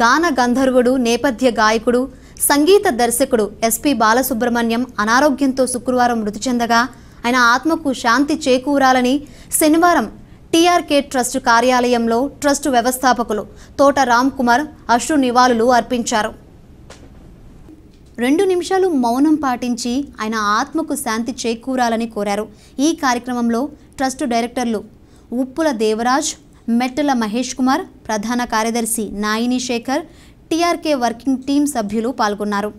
గాన గంధర్వుడు నేపథ్య గాయకుడు సంగీత దర్శకుడు ఎస్పి బాలసుబ్రహ్మణ్యం అనారోగ్యంతో శుక్రవారం మృతి చెందగా ఆయన ఆత్మకు శాంతి చేకూరాలని శనివారం టీఆర్కే ట్రస్ట్ కార్యాలయంలో ట్రస్ట్ వ్యవస్థాపకులు తోట రామ్ కుమార్ అశ్రు నివాళులు అర్పించారు రెండు నిమిషాలు మౌనం పాటించి ఆయన ఆత్మకు శాంతి చేకూరాలని కోరారు ఈ కార్యక్రమంలో ట్రస్టు డైరెక్టర్లు ఉప్పుల దేవరాజ్ మెట్టుల మహేష్ కుమార్ ప్రధాన కార్యదర్శి Naini Shekhar TRK working team సభ్యులు పాల్గొన్నారు